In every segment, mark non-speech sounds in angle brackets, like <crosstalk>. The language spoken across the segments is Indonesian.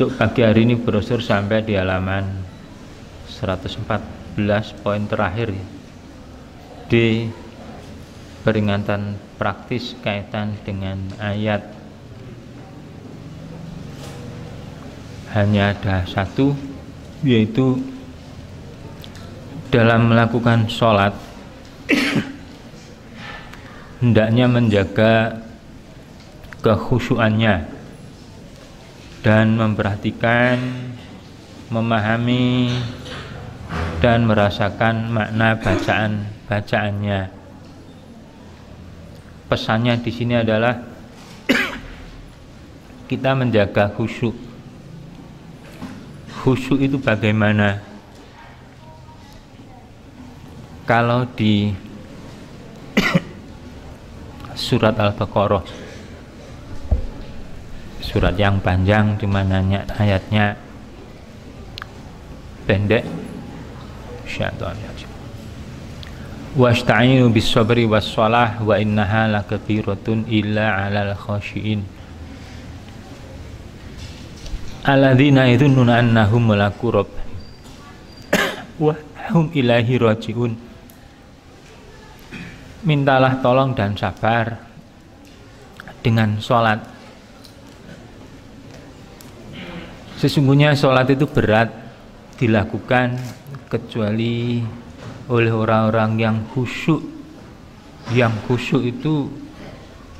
Untuk pagi hari ini brosur sampai di halaman 114 poin terakhir ya. di peringatan praktis kaitan dengan ayat hanya ada satu yaitu dalam melakukan sholat <coughs> hendaknya menjaga kehusuannya dan memperhatikan, memahami dan merasakan makna bacaan bacaannya. Pesannya di sini adalah kita menjaga khusyuk. Khusyuk itu bagaimana? Kalau di <coughs> surat Al-Baqarah surat yang panjang cuma nanya ayatnya pendek syaitan wasta'inu bis sabri was salah wa innaha lakafiratun illa 'alal khashiin alladzina yadhunnuna annahum mulaku rabb <coughs> wa hum ilahi rajiun mintalah tolong dan sabar dengan sholat Sesungguhnya sholat itu berat dilakukan kecuali oleh orang-orang yang khusyuk. Yang khusyuk itu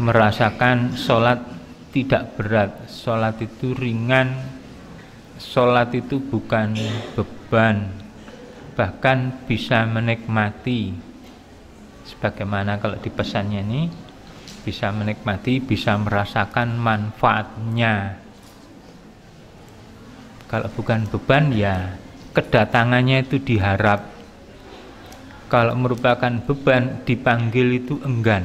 merasakan sholat tidak berat, sholat itu ringan, sholat itu bukan beban, bahkan bisa menikmati. Sebagaimana kalau di pesannya ini, bisa menikmati, bisa merasakan manfaatnya kalau bukan beban ya kedatangannya itu diharap. Kalau merupakan beban dipanggil itu enggan.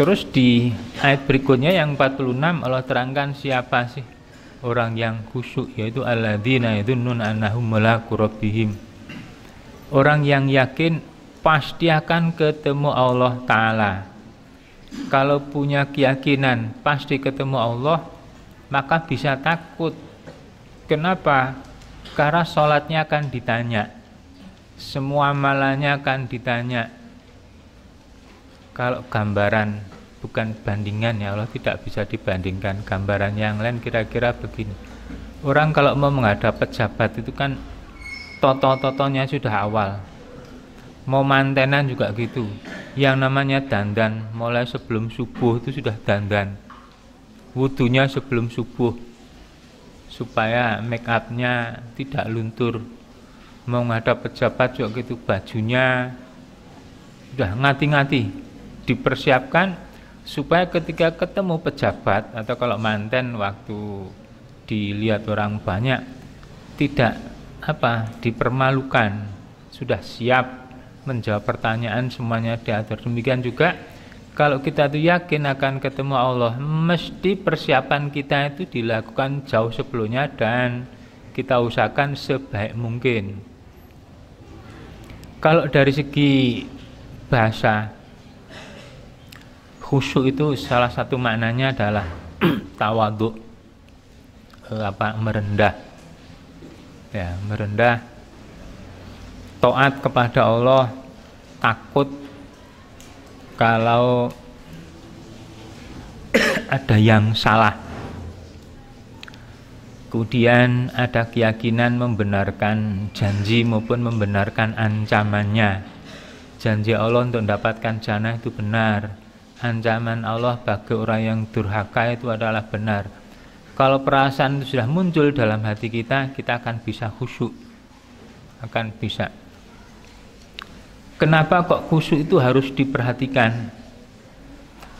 Terus di ayat berikutnya yang 46 Allah terangkan siapa sih orang yang khusyuk yaitu alladzina yadhunnun annahum Melaku rabbihim. Orang yang yakin pasti akan ketemu Allah taala. Kalau punya keyakinan pasti ketemu Allah, maka bisa takut. Kenapa? Karena sholatnya akan ditanya, semua malahnya akan ditanya. Kalau gambaran bukan bandingan ya Allah tidak bisa dibandingkan gambaran yang lain kira-kira begini. Orang kalau mau menghadap pejabat itu kan toto-totonya sudah awal. Mau mantenan juga gitu. Yang namanya dandan mulai sebelum subuh itu sudah dandan wudhunya sebelum subuh supaya make upnya tidak luntur mau ngadap pejabat juga gitu bajunya udah ngati-ngati dipersiapkan supaya ketika ketemu pejabat atau kalau manten waktu dilihat orang banyak tidak apa dipermalukan sudah siap menjawab pertanyaan semuanya diatur demikian juga kalau kita tuh yakin akan ketemu Allah, mesti persiapan kita itu dilakukan jauh sebelumnya dan kita usahakan sebaik mungkin. Kalau dari segi bahasa, khusyuk itu salah satu maknanya adalah <clears throat> tawaduk eh, apa merendah ya merendah taat kepada Allah takut kalau ada yang salah kemudian ada keyakinan membenarkan janji maupun membenarkan ancamannya janji Allah untuk mendapatkan jana itu benar ancaman Allah bagi orang yang durhaka itu adalah benar kalau perasaan itu sudah muncul dalam hati kita kita akan bisa khusyuk akan bisa Kenapa kok khusyuk itu harus diperhatikan?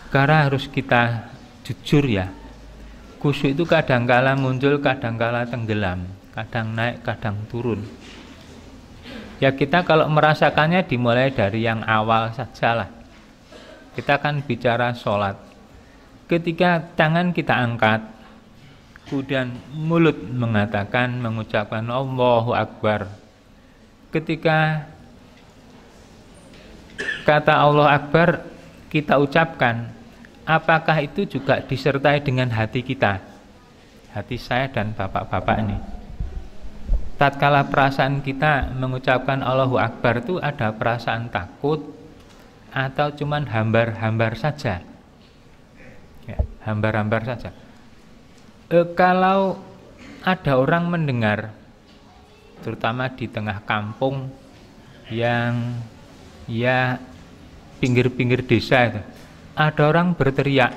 Karena harus kita jujur ya. Khusyuk itu kadang kadangkala muncul, kadang kadangkala tenggelam, kadang naik, kadang turun. Ya kita kalau merasakannya dimulai dari yang awal saja lah. Kita akan bicara sholat. Ketika tangan kita angkat, kemudian mulut mengatakan, mengucapkan Allahu Akbar. Ketika kata Allah Akbar kita ucapkan apakah itu juga disertai dengan hati kita hati saya dan bapak-bapak ini tatkala perasaan kita mengucapkan Allahu Akbar itu ada perasaan takut atau cuman hambar-hambar saja hambar ya, hambar-hambar saja e, kalau ada orang mendengar terutama di tengah kampung yang ya pinggir-pinggir desa itu ada orang berteriak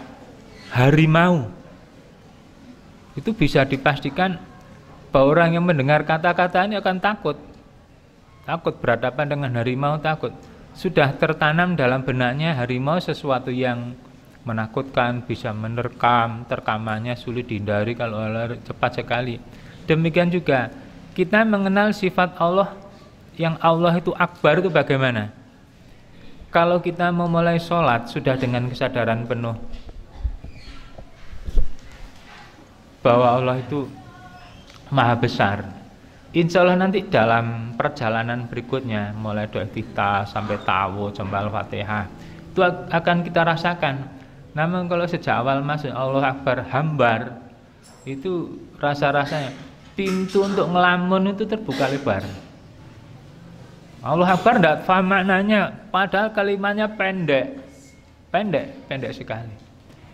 harimau itu bisa dipastikan bahwa orang yang mendengar kata-katanya akan takut takut berhadapan dengan harimau takut sudah tertanam dalam benaknya harimau sesuatu yang menakutkan bisa menerkam terkamannya sulit dihindari kalau cepat sekali demikian juga kita mengenal sifat Allah yang Allah itu akbar itu bagaimana kalau kita memulai sholat sudah dengan kesadaran penuh bahwa Allah itu maha besar. Insya Allah nanti dalam perjalanan berikutnya mulai doa kita sampai tawo jembal fatihah itu akan kita rasakan. Namun kalau sejak awal masuk Allah Akbar hambar itu rasa-rasanya pintu untuk ngelamun itu terbuka lebar. Allah Akbar tidak paham maknanya padahal kalimatnya pendek pendek pendek sekali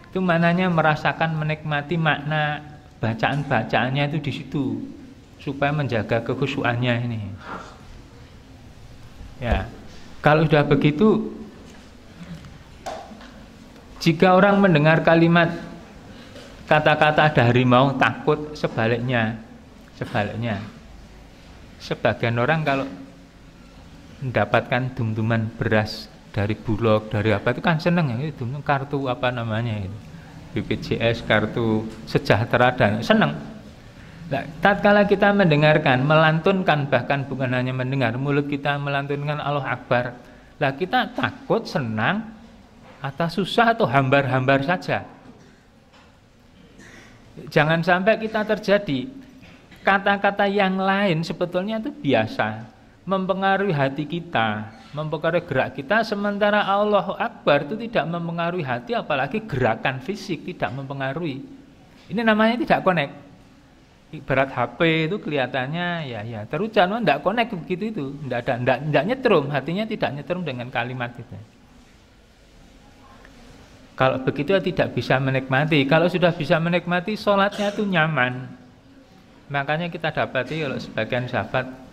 itu maknanya merasakan menikmati makna bacaan-bacaannya itu di situ supaya menjaga kehusuannya ini ya kalau sudah begitu jika orang mendengar kalimat kata-kata dari harimau takut sebaliknya sebaliknya sebagian orang kalau mendapatkan dum-duman beras dari bulog dari apa itu kan seneng ya itu kartu apa namanya itu BPJS kartu sejahtera dan seneng nah, tatkala kita mendengarkan melantunkan bahkan bukan hanya mendengar mulut kita melantunkan Allah Akbar lah kita takut senang atau susah atau hambar-hambar saja jangan sampai kita terjadi kata-kata yang lain sebetulnya itu biasa mempengaruhi hati kita, mempengaruhi gerak kita sementara Allahu Akbar itu tidak mempengaruhi hati apalagi gerakan fisik tidak mempengaruhi. Ini namanya tidak connect. Ibarat HP itu kelihatannya ya ya terucan, tidak oh, connect begitu itu, tidak ada tidak, tidak nyetrum, hatinya tidak nyetrum dengan kalimat itu. Kalau begitu ya tidak bisa menikmati. Kalau sudah bisa menikmati, sholatnya itu nyaman. Makanya kita dapati kalau sebagian sahabat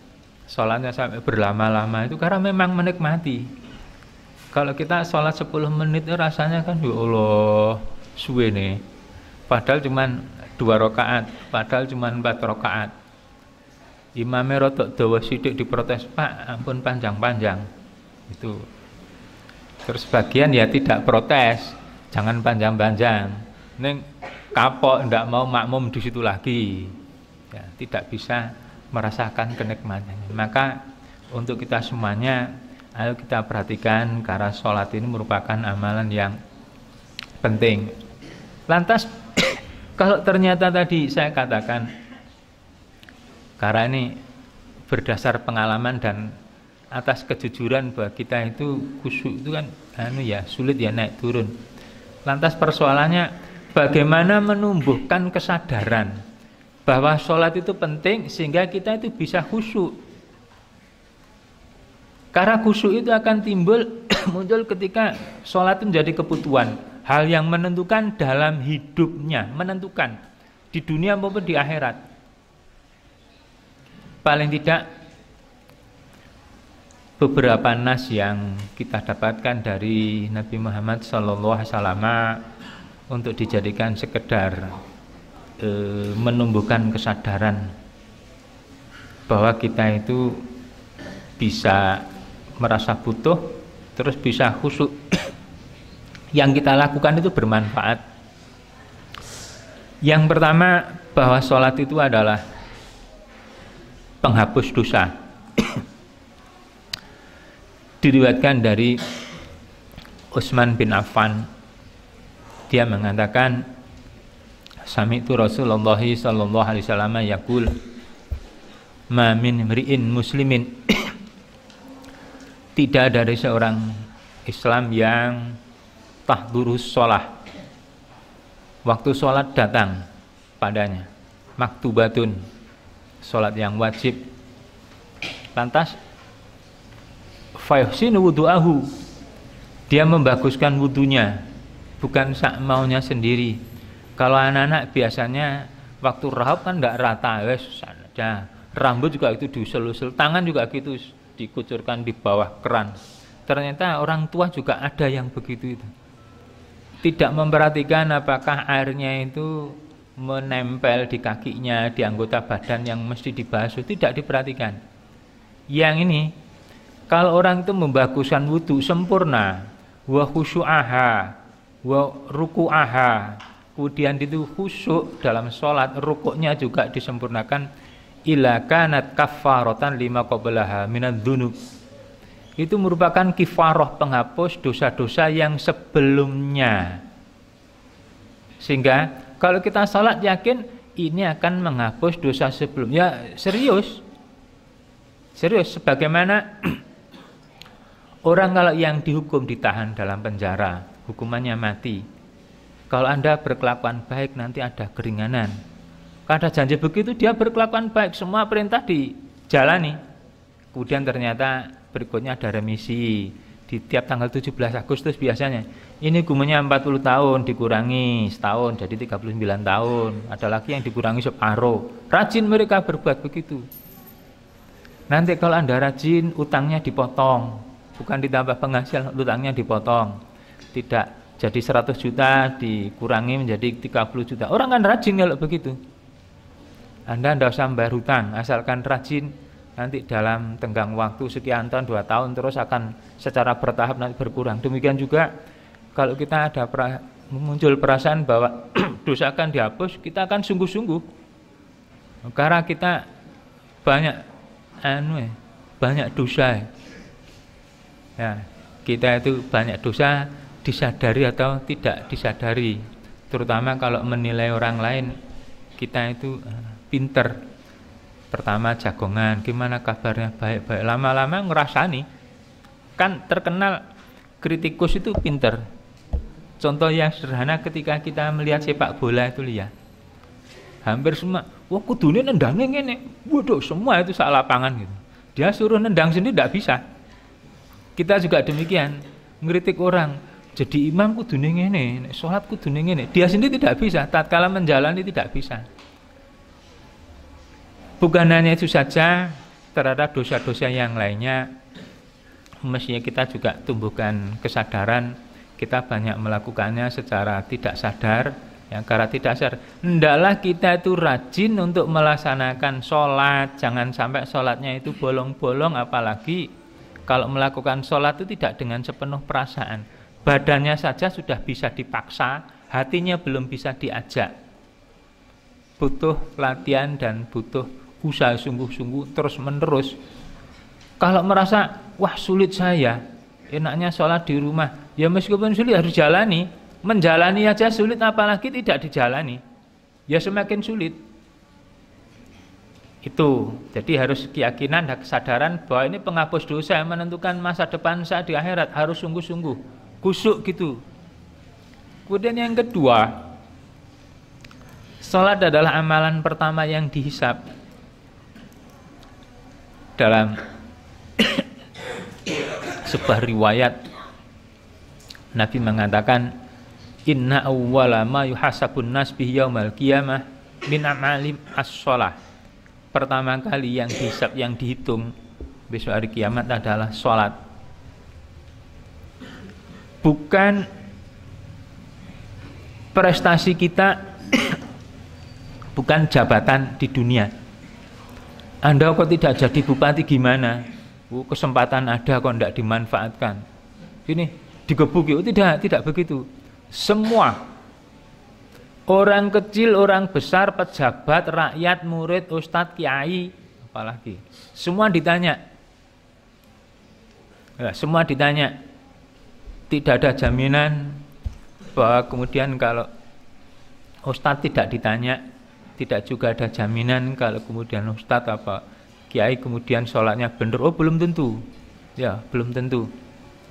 sholatnya sampai berlama-lama itu karena memang menikmati kalau kita sholat 10 menit itu rasanya kan ya Allah suwe nih padahal cuman dua rakaat padahal cuman empat rakaat imamnya rotok dawa sidik diprotes pak ampun panjang-panjang itu terus bagian ya tidak protes jangan panjang-panjang neng kapok ndak mau makmum di situ lagi ya, tidak bisa merasakan kenikmatannya. Maka untuk kita semuanya, ayo kita perhatikan karena sholat ini merupakan amalan yang penting. Lantas <coughs> kalau ternyata tadi saya katakan karena ini berdasar pengalaman dan atas kejujuran bahwa kita itu kusuk itu kan anu ya sulit ya naik turun. Lantas persoalannya bagaimana menumbuhkan kesadaran bahwa sholat itu penting sehingga kita itu bisa khusyuk. Karena khusyuk itu akan timbul <clears throat> muncul ketika sholat menjadi kebutuhan, hal yang menentukan dalam hidupnya, menentukan di dunia maupun di akhirat. Paling tidak beberapa nas yang kita dapatkan dari Nabi Muhammad SAW untuk dijadikan sekedar e, menumbuhkan kesadaran bahwa kita itu bisa merasa butuh terus bisa khusyuk <clears throat> yang kita lakukan itu bermanfaat yang pertama bahwa sholat itu adalah penghapus dosa <clears throat> diriwayatkan dari Utsman bin Affan dia mengatakan sami itu Rasulullah sallallahu alaihi wasallam yaqul ma min mri'in muslimin <clears throat> tidak dari seorang Islam yang tahdurus sholah waktu sholat datang padanya maktubatun sholat yang wajib lantas fayuhsin wudu'ahu dia membaguskan wudunya bukan sak maunya sendiri kalau anak-anak biasanya waktu rahab kan tidak rata wes saja. Rambut juga itu diusul-usul, tangan juga gitu dikucurkan di bawah keran. Ternyata orang tua juga ada yang begitu itu. Tidak memperhatikan apakah airnya itu menempel di kakinya, di anggota badan yang mesti dibasuh, tidak diperhatikan. Yang ini, kalau orang itu membaguskan wudhu sempurna, wa khusyu'aha, wa ruku'aha, kemudian itu khusyuk dalam sholat rukuknya juga disempurnakan ila kanat kafarotan lima qablaha minad dhunub itu merupakan kifaroh penghapus dosa-dosa yang sebelumnya sehingga kalau kita sholat yakin ini akan menghapus dosa sebelumnya serius serius sebagaimana <clears throat> orang kalau yang dihukum ditahan dalam penjara hukumannya mati kalau Anda berkelakuan baik nanti ada keringanan. Karena janji begitu dia berkelakuan baik, semua perintah dijalani. Kemudian ternyata berikutnya ada remisi di tiap tanggal 17 Agustus biasanya. Ini hukumannya 40 tahun dikurangi setahun jadi 39 tahun. Ada lagi yang dikurangi separuh. Rajin mereka berbuat begitu. Nanti kalau Anda rajin utangnya dipotong, bukan ditambah penghasilan, utangnya dipotong. Tidak jadi 100 juta dikurangi menjadi 30 juta. Orang kan rajin kalau begitu. Anda tidak usah membayar hutang, asalkan rajin nanti dalam tenggang waktu sekian tahun, dua tahun terus akan secara bertahap nanti berkurang. Demikian juga kalau kita ada pra, muncul perasaan bahwa <clears throat> dosa akan dihapus, kita akan sungguh-sungguh. Karena kita banyak anu ya, banyak dosa. Ya, kita itu banyak dosa, disadari atau tidak disadari terutama kalau menilai orang lain kita itu eh, pinter pertama jagongan gimana kabarnya baik-baik lama-lama ngerasani kan terkenal kritikus itu pinter contoh yang sederhana ketika kita melihat sepak bola itu lihat hampir semua wah kudunya nendangnya ngene waduh semua itu salah lapangan gitu dia suruh nendang sendiri tidak bisa kita juga demikian ngeritik orang jadi imam kudune ini, nek salat ini. ngene. Dia sendiri tidak bisa, tatkala menjalani tidak bisa. Bukan hanya itu saja, terhadap dosa-dosa yang lainnya mestinya kita juga tumbuhkan kesadaran kita banyak melakukannya secara tidak sadar ya karena tidak sadar hendaklah kita itu rajin untuk melaksanakan sholat jangan sampai sholatnya itu bolong-bolong apalagi kalau melakukan sholat itu tidak dengan sepenuh perasaan Badannya saja sudah bisa dipaksa, hatinya belum bisa diajak. Butuh latihan dan butuh usaha sungguh-sungguh terus-menerus. Kalau merasa, wah sulit saya, enaknya sholat di rumah. Ya meskipun sulit harus jalani. Menjalani aja sulit apalagi tidak dijalani. Ya semakin sulit itu jadi harus keyakinan dan kesadaran bahwa ini penghapus dosa yang menentukan masa depan saya di akhirat harus sungguh-sungguh kusuk gitu. Kemudian yang kedua, sholat adalah amalan pertama yang dihisap dalam <coughs> sebuah riwayat Nabi mengatakan inna awwala ma yuhasabun nas bihi yaumal qiyamah min amalim as-shalah. Pertama kali yang dihisap yang dihitung besok hari kiamat adalah salat bukan prestasi kita bukan jabatan di dunia Anda kok tidak jadi bupati gimana oh, kesempatan ada kok tidak dimanfaatkan ini digebuki oh, tidak tidak begitu semua orang kecil orang besar pejabat rakyat murid ustadz kiai apalagi semua ditanya ya, semua ditanya tidak ada jaminan bahwa kemudian kalau Ustadz tidak ditanya tidak juga ada jaminan kalau kemudian Ustadz apa Kiai kemudian sholatnya bener oh belum tentu ya belum tentu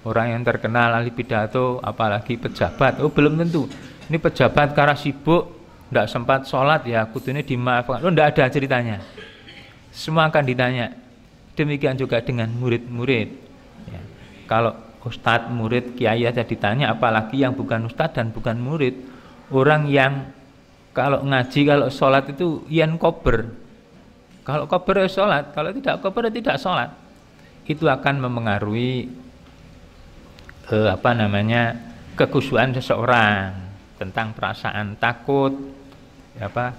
orang yang terkenal ahli pidato apalagi pejabat oh belum tentu ini pejabat karena sibuk tidak sempat sholat ya kutunya dimaafkan oh tidak ada ceritanya semua akan ditanya demikian juga dengan murid-murid ya. kalau ustadz, murid, kiai saja ditanya apalagi yang bukan ustadz dan bukan murid orang yang kalau ngaji, kalau sholat itu yang kober kalau kober ya sholat, kalau tidak kober ya tidak sholat itu akan memengaruhi eh, apa namanya kekusuhan seseorang tentang perasaan takut ya apa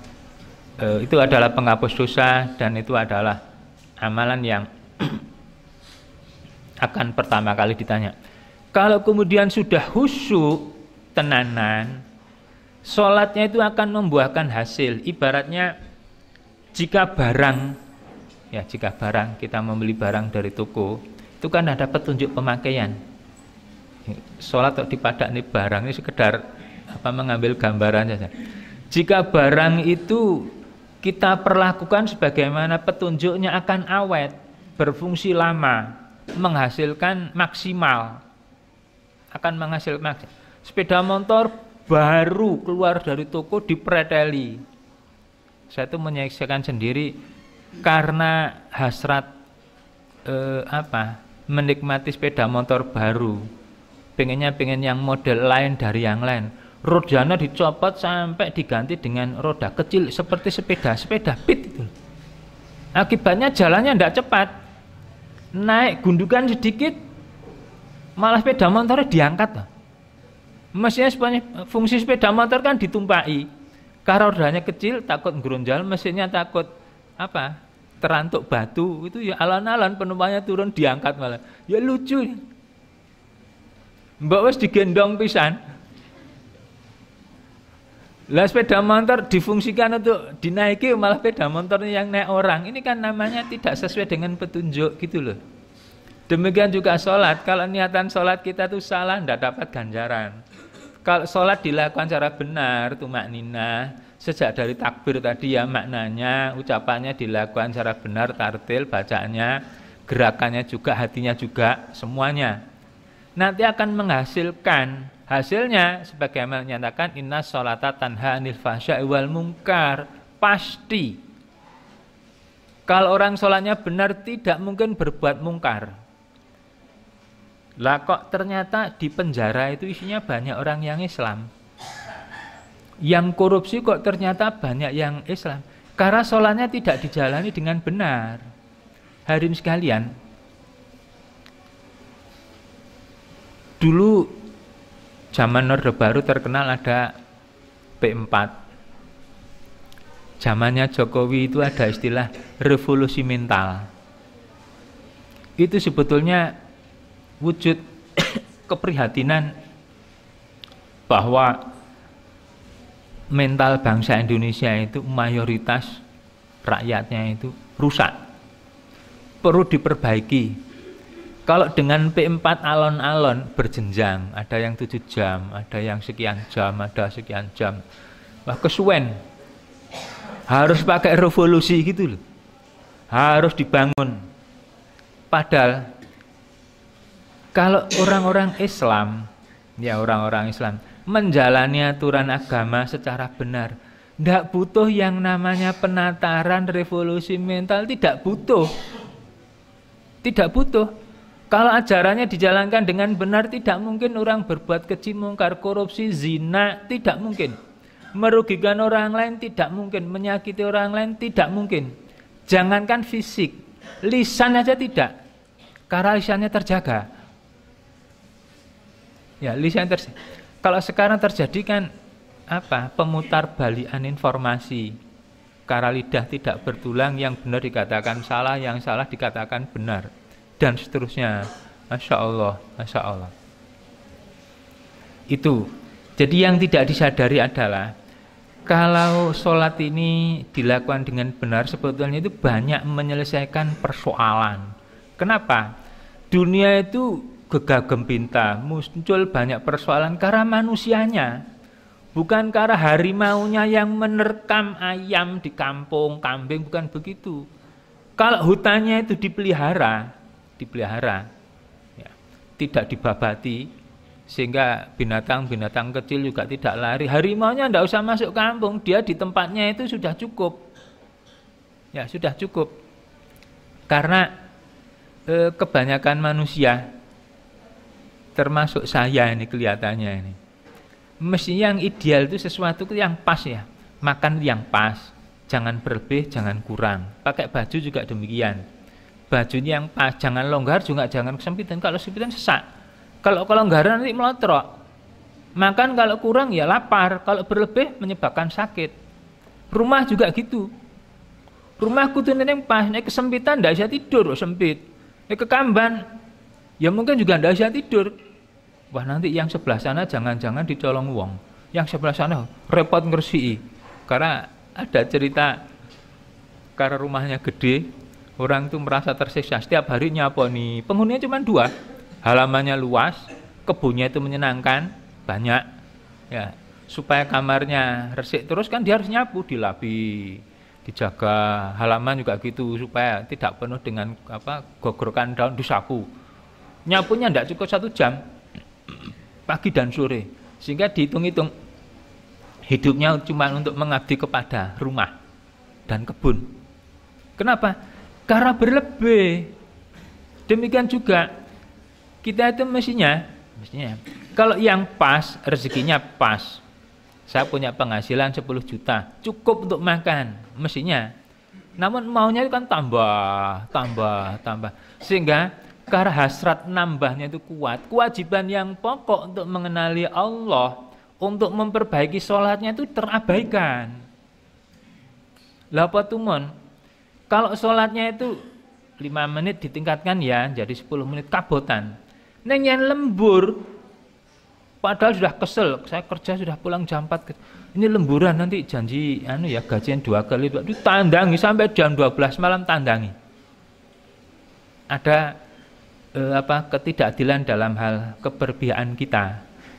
eh, itu adalah penghapus dosa dan itu adalah amalan yang <clears throat> akan pertama kali ditanya. Kalau kemudian sudah khusyuk, tenanan, sholatnya itu akan membuahkan hasil. Ibaratnya jika barang, ya jika barang kita membeli barang dari toko, itu kan ada petunjuk pemakaian. Sholat atau dipadak nih barang ini sekedar apa mengambil gambaran saja. Jika barang itu kita perlakukan sebagaimana petunjuknya akan awet, berfungsi lama, menghasilkan maksimal akan menghasilkan maksimal sepeda motor baru keluar dari toko di dipreteli saya itu menyaksikan sendiri karena hasrat eh, apa menikmati sepeda motor baru pengennya pengen yang model lain dari yang lain rodanya dicopot sampai diganti dengan roda kecil seperti sepeda sepeda pit itu akibatnya jalannya tidak cepat naik gundukan sedikit malah sepeda motor diangkat Mesinnya sebenarnya fungsi sepeda motor kan ditumpai karena rodanya kecil takut gerunjal mesinnya takut apa terantuk batu itu ya alon-alon penumpangnya turun diangkat malah ya lucu mbak wes digendong pisan lah sepeda motor difungsikan untuk dinaiki malah sepeda motornya yang naik orang. Ini kan namanya tidak sesuai dengan petunjuk gitu loh. Demikian juga sholat. Kalau niatan sholat kita tuh salah, tidak dapat ganjaran. Kalau sholat dilakukan secara benar, itu maknina, sejak dari takbir tadi ya maknanya, ucapannya dilakukan secara benar, tartil, bacaannya, gerakannya juga, hatinya juga, semuanya. Nanti akan menghasilkan hasilnya sebagaimana menyatakan inna sholata tanha anil fahsya'i wal mungkar pasti kalau orang sholatnya benar tidak mungkin berbuat mungkar lah kok ternyata di penjara itu isinya banyak orang yang Islam. Yang korupsi kok ternyata banyak yang Islam. Karena sholatnya tidak dijalani dengan benar. harim sekalian, dulu zaman Orde Baru terkenal ada P4. Zamannya Jokowi itu ada istilah revolusi mental. Itu sebetulnya wujud keprihatinan bahwa mental bangsa Indonesia itu mayoritas rakyatnya itu rusak perlu diperbaiki kalau dengan P4 alon-alon berjenjang ada yang 7 jam ada yang sekian jam ada sekian jam wah kesuwen harus pakai revolusi gitu loh harus dibangun padahal kalau orang-orang Islam, ya orang-orang Islam menjalani aturan agama secara benar, tidak butuh yang namanya penataran revolusi mental, tidak butuh. Tidak butuh. Kalau ajarannya dijalankan dengan benar, tidak mungkin orang berbuat keji, mungkar, korupsi, zina, tidak mungkin. Merugikan orang lain tidak mungkin, menyakiti orang lain tidak mungkin. Jangankan fisik, lisan aja tidak. Karena lisannya terjaga ya yang terjadi kalau sekarang terjadi kan apa pemutar balian informasi karena lidah tidak bertulang yang benar dikatakan salah yang salah dikatakan benar dan seterusnya Masya Allah Masya Allah itu jadi yang tidak disadari adalah kalau sholat ini dilakukan dengan benar sebetulnya itu banyak menyelesaikan persoalan kenapa dunia itu gegagem pinta muncul banyak persoalan karena manusianya bukan karena harimaunya yang menerkam ayam di kampung kambing bukan begitu kalau hutannya itu dipelihara dipelihara ya, tidak dibabati sehingga binatang-binatang kecil juga tidak lari harimaunya tidak usah masuk kampung dia di tempatnya itu sudah cukup ya sudah cukup karena eh, kebanyakan manusia termasuk saya ini kelihatannya ini mesti yang ideal itu sesuatu yang pas ya makan yang pas jangan berlebih jangan kurang pakai baju juga demikian bajunya yang pas jangan longgar juga jangan kesempitan kalau kesempitan sesak kalau kelonggaran nanti melotrok makan kalau kurang ya lapar kalau berlebih menyebabkan sakit rumah juga gitu rumahku tuh yang pas ini kesempitan tidak bisa tidur sempit ini kekamban Ya mungkin juga tidak bisa tidur. Wah nanti yang sebelah sana jangan-jangan dicolong uang, Yang sebelah sana repot ngersi. Karena ada cerita karena rumahnya gede, orang itu merasa tersiksa. Setiap hari nih Penghuninya cuma dua. Halamannya luas, kebunnya itu menyenangkan, banyak. Ya, supaya kamarnya resik terus kan dia harus nyapu dilapi dijaga halaman juga gitu supaya tidak penuh dengan apa gogrokan daun dusaku Nyapunya tidak cukup satu jam pagi dan sore sehingga dihitung-hitung hidupnya cuma untuk mengabdi kepada rumah dan kebun. Kenapa? Karena berlebih. Demikian juga kita itu mestinya, mestinya kalau yang pas rezekinya pas. Saya punya penghasilan 10 juta, cukup untuk makan, mestinya. Namun maunya itu kan tambah, tambah, tambah. Sehingga karena hasrat nambahnya itu kuat kewajiban yang pokok untuk mengenali Allah untuk memperbaiki sholatnya itu terabaikan tuh mon, kalau sholatnya itu 5 menit ditingkatkan ya jadi 10 menit kabotan neng yang lembur padahal sudah kesel saya kerja sudah pulang jam 4 gitu. ini lemburan nanti janji anu ya gajian dua kali itu tandangi sampai jam 12 malam tandangi ada eh, apa ketidakadilan dalam hal keberpihakan kita.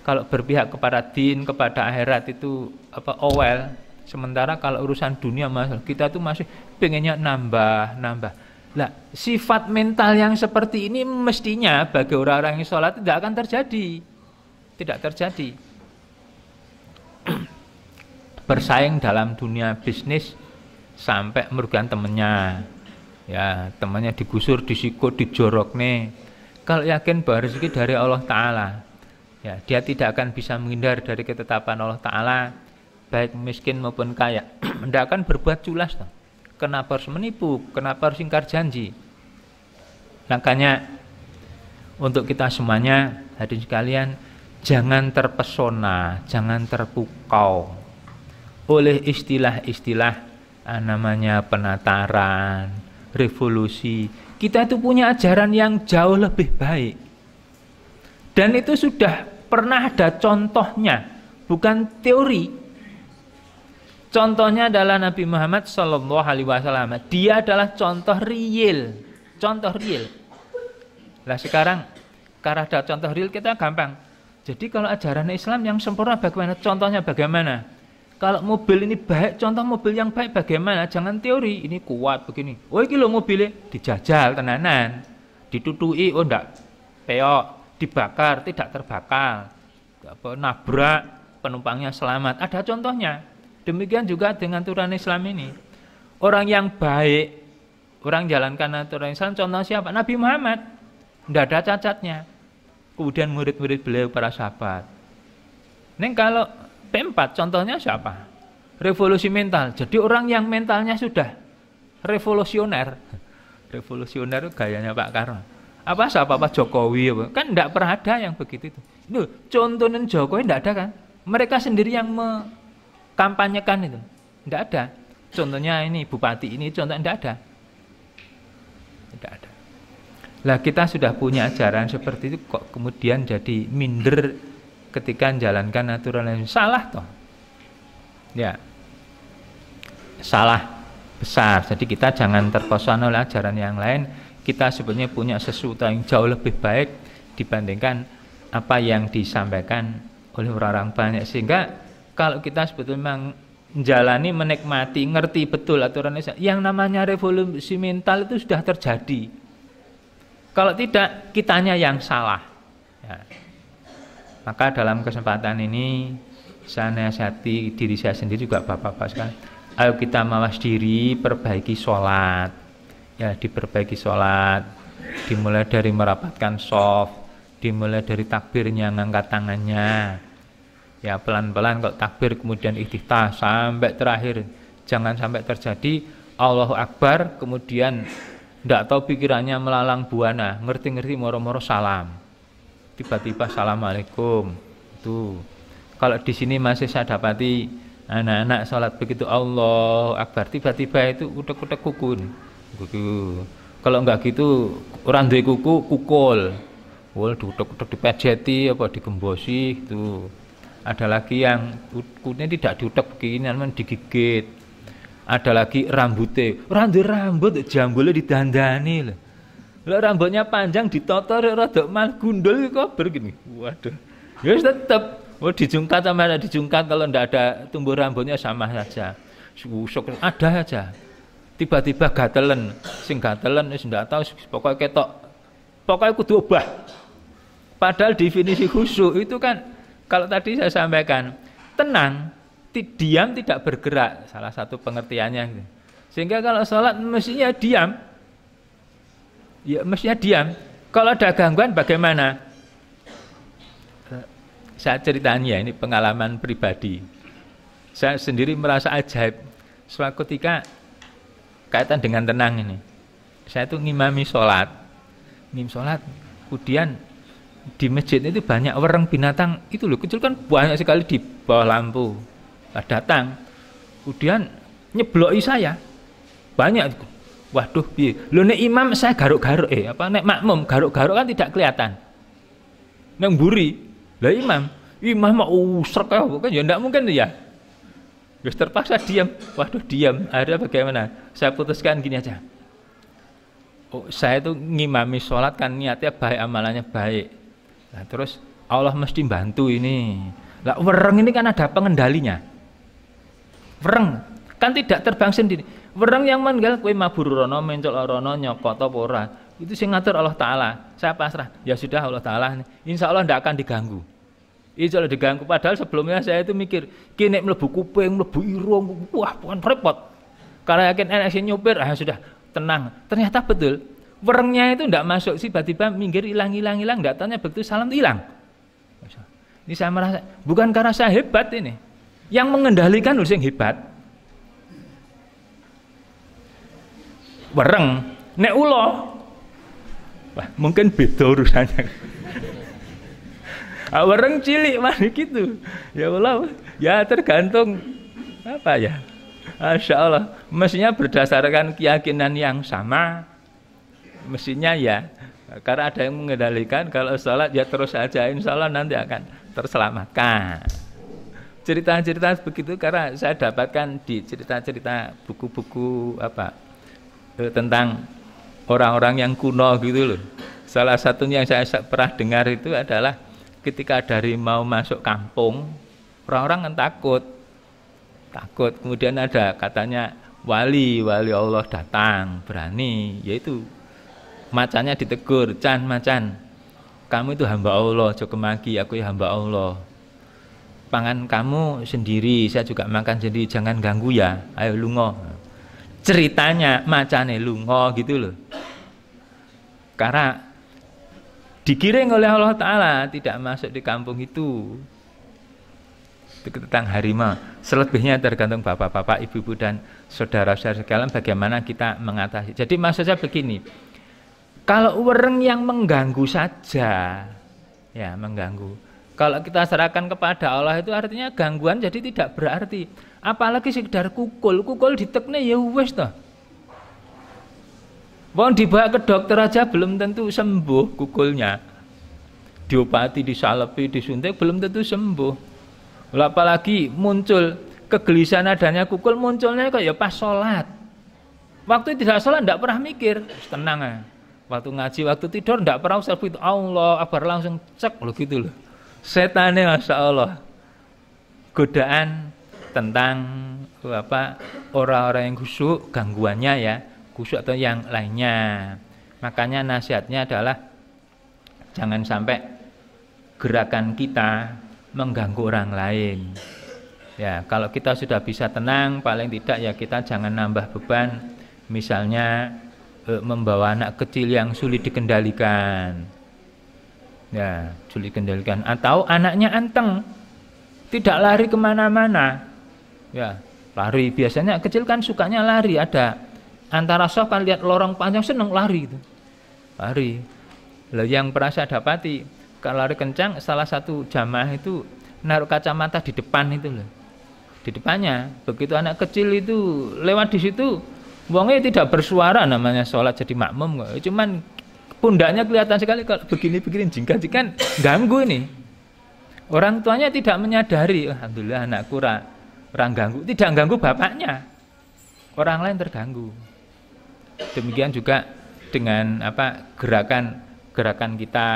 Kalau berpihak kepada din, kepada akhirat itu apa owel. Sementara kalau urusan dunia masuk kita tuh masih pengennya nambah, nambah. Lah, sifat mental yang seperti ini mestinya bagi orang-orang yang sholat tidak akan terjadi. Tidak terjadi. <clears throat> Bersaing dalam dunia bisnis sampai merugikan temennya. Ya, temannya digusur, disikut, dijorok nih kalau yakin bahwa rezeki dari Allah Ta'ala ya Dia tidak akan bisa menghindar dari ketetapan Allah Ta'ala Baik miskin maupun kaya <clears throat> Tidak akan berbuat culas toh. Kenapa harus menipu? Kenapa harus ingkar janji? Makanya untuk kita semuanya hadirin sekalian jangan terpesona, jangan terpukau oleh istilah-istilah ah, namanya penataran, revolusi. Kita itu punya ajaran yang jauh lebih baik. Dan itu sudah pernah ada contohnya, bukan teori. Contohnya adalah Nabi Muhammad SAW Dia adalah contoh real, contoh real. Lah sekarang karena ada contoh real kita gampang. Jadi kalau ajaran Islam yang sempurna bagaimana? Contohnya bagaimana? kalau mobil ini baik, contoh mobil yang baik bagaimana? Jangan teori, ini kuat begini. Oh ini lo mobilnya dijajal tenanan, ditutui, oh ndak peok, dibakar, tidak terbakar, apa nabrak, penumpangnya selamat. Ada contohnya. Demikian juga dengan turan Islam ini. Orang yang baik, orang jalankan aturan Islam, contoh siapa? Nabi Muhammad. Tidak ada cacatnya. Kemudian murid-murid beliau para sahabat. Neng kalau P4 contohnya siapa? Revolusi mental. Jadi orang yang mentalnya sudah revolusioner. <laughs> Revolusioner gayanya Pak Karno. Apa siapa Pak Jokowi kan tidak pernah ada yang begitu itu. Itu contohnya Jokowi tidak ada kan? Mereka sendiri yang mengkampanyekan itu. Tidak ada. Contohnya ini bupati ini contoh tidak ada. Tidak ada. Lah kita sudah punya ajaran seperti itu kok kemudian jadi minder ketika menjalankan aturan yang salah toh ya salah besar jadi kita jangan terpesona oleh ajaran yang lain kita sebenarnya punya sesuatu yang jauh lebih baik dibandingkan apa yang disampaikan oleh orang-orang banyak sehingga kalau kita sebetulnya menjalani menikmati ngerti betul aturan Islam yang namanya revolusi mental itu sudah terjadi kalau tidak kitanya yang salah ya. Maka dalam kesempatan ini saya nasihati diri saya sendiri juga bapak-bapak sekalian. Ayo kita mawas diri, perbaiki sholat. Ya, diperbaiki sholat. Dimulai dari merapatkan soft, dimulai dari takbirnya, ngangkat tangannya. Ya, pelan-pelan kok takbir kemudian ihtitah sampai terakhir. Jangan sampai terjadi Allahu Akbar kemudian tidak tahu pikirannya melalang buana, ngerti-ngerti moro-moro salam tiba-tiba assalamualaikum itu kalau di sini masih saya dapati anak-anak sholat begitu Allah Akbar tiba-tiba itu kuda-kuda kukun kuku kalau enggak gitu orang dari kuku kukul wol duduk utek dipejeti apa digembosi itu ada lagi yang kukunya tidak duduk begini namun digigit ada lagi rambutnya rambut rambut jambulnya didandani lah Lek rambutnya panjang ditotor rada mal gundul kober gini. Waduh. Ya tetep Oh dijungkat sama ada dijungkat kalau ndak ada tumbuh rambutnya sama saja. Susuk ada aja, Tiba-tiba gatelen, sing gatelen wis ndak tahu pokoknya ketok. Pokoknya kudu obah. Padahal definisi khusyuk itu kan kalau tadi saya sampaikan tenang, diam tidak bergerak salah satu pengertiannya. Sehingga kalau sholat mestinya diam, ya mestinya diam. Kalau ada gangguan bagaimana? Saya ceritanya ini pengalaman pribadi. Saya sendiri merasa ajaib. Suatu ketika kaitan dengan tenang ini. Saya itu ngimami sholat. Ngim sholat. Kemudian di masjid itu banyak orang binatang itu loh kecil kan banyak sekali di bawah lampu nah, datang kemudian nyebloki saya banyak Waduh, piye? Lho nek imam saya garuk-garuk eh apa nek makmum garuk-garuk kan tidak kelihatan. Nek mburi, Lah imam, imam mau usrek ya, bukan? ya ndak mungkin ya. Terus terpaksa diam. Waduh, diam. Akhirnya bagaimana? Saya putuskan gini aja. Oh, saya itu ngimami sholat kan niatnya baik, amalannya baik. Nah, terus Allah mesti bantu ini. Lah wereng ini kan ada pengendalinya. Wereng kan tidak terbang sendiri Wereng yang manggal kowe mabur rono mencol rono nyokot apa ora. Itu sing ngatur Allah taala. Saya pasrah. Ya sudah Allah taala. Insya Allah ndak akan diganggu. Insya Allah diganggu padahal sebelumnya saya itu mikir kini mlebu kuping, mlebu irung, wah bukan repot. Karena yakin enak sih nyopir, ah sudah tenang. Ternyata betul. Werengnya itu ndak masuk sih tiba-tiba minggir hilang hilang hilang ndak tanya begitu salam hilang. Ini saya merasa bukan karena saya hebat ini. Yang mengendalikan loh yang hebat wereng. Nek ulo, Wah, mungkin beda urusannya. <laughs> Awereng cilik mah gitu. Ya Allah, ya tergantung apa ya. Masya Allah, mestinya berdasarkan keyakinan yang sama. Mestinya ya, karena ada yang mengendalikan kalau sholat ya terus saja, insya Allah nanti akan terselamatkan cerita-cerita begitu karena saya dapatkan di cerita-cerita buku-buku apa Eh, tentang orang-orang yang kuno gitu loh. Salah satunya yang saya pernah dengar itu adalah ketika dari mau masuk kampung, orang-orang kan takut. Takut. Kemudian ada katanya wali, wali Allah datang, berani, yaitu macannya ditegur, "Can, macan, kamu itu hamba Allah, jokemaki, aku ya hamba Allah." pangan kamu sendiri, saya juga makan sendiri, jangan ganggu ya. Ayo lungo ceritanya macane lungo gitu loh. Karena digiring oleh Allah Ta'ala tidak masuk di kampung itu tentang harimau selebihnya tergantung bapak-bapak ibu-ibu dan saudara-saudara sekalian bagaimana kita mengatasi jadi maksudnya begini kalau wereng yang mengganggu saja ya mengganggu kalau kita serahkan kepada Allah itu artinya gangguan jadi tidak berarti Apalagi sekedar kukul, kukul ditekne ya wes toh. Wong dibawa ke dokter aja belum tentu sembuh kukulnya. Diopati, disalepi, disuntik belum tentu sembuh. Apalagi muncul kegelisahan adanya kukul munculnya kok ya pas sholat. Waktu tidak sholat tidak pernah mikir, tenang ya. Waktu ngaji, waktu tidur tidak pernah usah itu Allah akbar langsung cek loh gitu loh. Setannya masya Allah. Godaan tentang apa orang-orang yang kusuk gangguannya ya kusuk atau yang lainnya makanya nasihatnya adalah jangan sampai gerakan kita mengganggu orang lain ya kalau kita sudah bisa tenang paling tidak ya kita jangan nambah beban misalnya e, membawa anak kecil yang sulit dikendalikan ya sulit dikendalikan atau anaknya anteng tidak lari kemana-mana ya lari biasanya kecil kan sukanya lari ada antara soft kan lihat lorong panjang seneng lari gitu lari lah yang pernah saya dapati kalau lari kencang salah satu jamaah itu naruh kacamata di depan itu loh di depannya begitu anak kecil itu lewat di situ Wongnya tidak bersuara namanya sholat jadi makmum Cuman pundaknya kelihatan sekali kalau begini-begini jingga jingkan ganggu ini. Orang tuanya tidak menyadari, alhamdulillah anakku kurang orang ganggu tidak ganggu bapaknya orang lain terganggu demikian juga dengan apa gerakan gerakan kita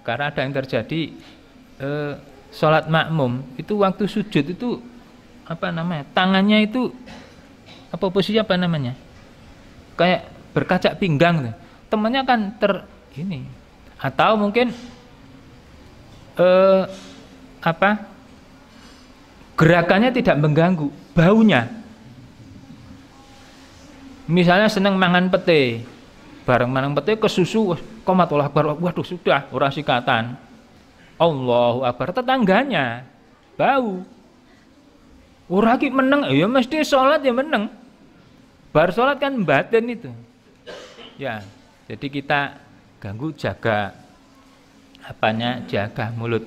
karena ada yang terjadi eh, sholat makmum itu waktu sujud itu apa namanya tangannya itu apa posisi apa namanya kayak berkacak pinggang temannya kan ter ini atau mungkin eh, apa gerakannya tidak mengganggu baunya misalnya seneng mangan pete bareng mangan pete ke susu komat olah akbar waduh sudah orang sikatan Allahu akbar tetangganya bau orang meneng ya, ya mesti sholat ya meneng bar sholat kan batin itu ya jadi kita ganggu jaga apanya jaga mulut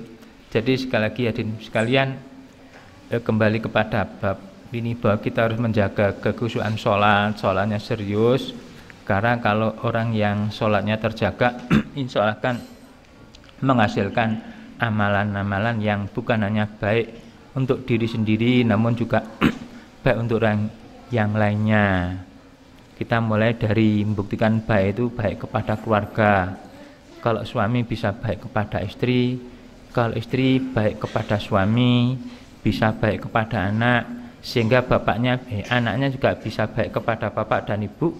jadi sekali lagi ya sekalian Eh, kembali kepada bab ini bahwa kita harus menjaga kekhusyuan sholat, sholatnya serius. Karena kalau orang yang sholatnya terjaga, <clears throat> insya Allah kan menghasilkan amalan-amalan yang bukan hanya baik untuk diri sendiri, namun juga <clears throat> baik untuk orang yang lainnya. Kita mulai dari membuktikan baik itu baik kepada keluarga. Kalau suami bisa baik kepada istri, kalau istri baik kepada suami, bisa baik kepada anak sehingga bapaknya eh, anaknya juga bisa baik kepada bapak dan ibu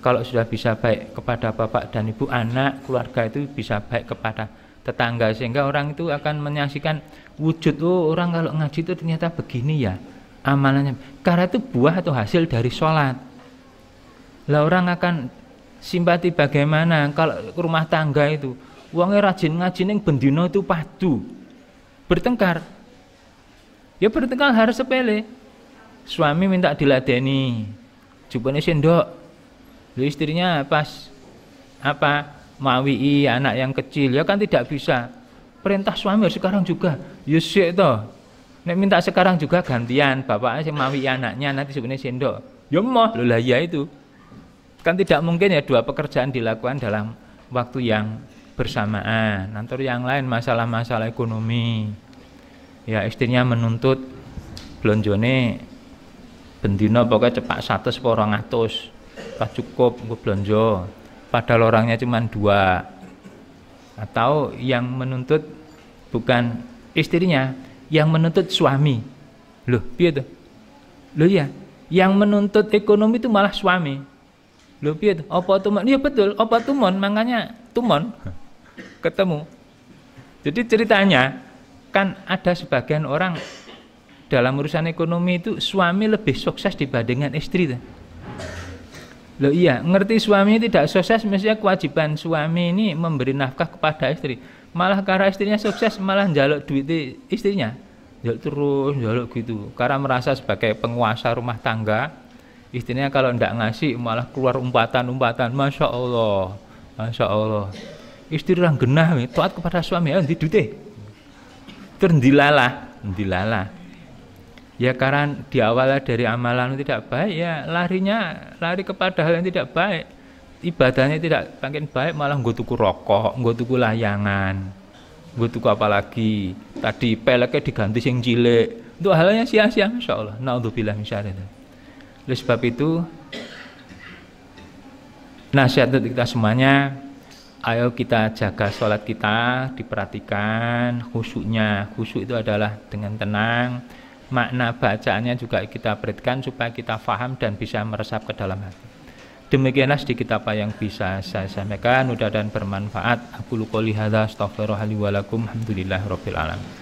kalau sudah bisa baik kepada bapak dan ibu anak keluarga itu bisa baik kepada tetangga sehingga orang itu akan menyaksikan wujud oh orang kalau ngaji itu ternyata begini ya amalannya karena itu buah atau hasil dari sholat lah orang akan simpati bagaimana kalau rumah tangga itu uangnya rajin ngaji neng bendino itu padu bertengkar Ya bertengkar harus sepele. Suami minta diladeni. Jupane sendok. Lu istrinya pas apa? Mawi anak yang kecil ya kan tidak bisa. Perintah suami sekarang juga. Ya sik toh. Nek minta sekarang juga gantian bapak sing mawi anaknya nanti jupane sendok. Ya mah lho lah ya itu. Kan tidak mungkin ya dua pekerjaan dilakukan dalam waktu yang bersamaan. Nanti yang lain masalah-masalah ekonomi ya istrinya menuntut belanjone, bendino pokoknya cepat satu seporong atus pas cukup gue blonjo padahal orangnya cuma dua atau yang menuntut bukan istrinya yang menuntut suami loh piye tuh loh ya yang menuntut ekonomi itu malah suami loh piye tuh apa mon, iya betul apa mon, makanya mon, <laughs> ketemu jadi ceritanya kan ada sebagian orang dalam urusan ekonomi itu suami lebih sukses dibandingkan istri tuh. Loh iya, ngerti suami tidak sukses mestinya kewajiban suami ini memberi nafkah kepada istri. Malah karena istrinya sukses malah njaluk duit istrinya. Njaluk terus, njaluk gitu. Karena merasa sebagai penguasa rumah tangga, istrinya kalau tidak ngasih malah keluar umpatan-umpatan. Masya Allah, Masya Allah. Istri orang genah, taat kepada suami, ya, di duit terdilalah, dilalah. Ya karena diawalnya dari amalan tidak baik, ya larinya lari kepada hal yang tidak baik. Ibadahnya tidak makin baik, malah gue tuku rokok, gue tuku layangan, gue tuku lagi? Tadi peleknya diganti yang cilik. Itu halnya sia-sia, Insya Allah. Naudzubillah misalnya. Oleh sebab itu, nasihat untuk kita semuanya Ayo kita jaga sholat kita, diperhatikan khusyuknya. Khusyuk itu adalah dengan tenang. Makna bacaannya juga kita berikan supaya kita faham dan bisa meresap ke dalam hati. Demikianlah sedikit apa yang bisa saya sampaikan. Mudah dan bermanfaat. Aku lukoli hadha astaghfirullahaladzim. Alhamdulillah. Rabbil alamin.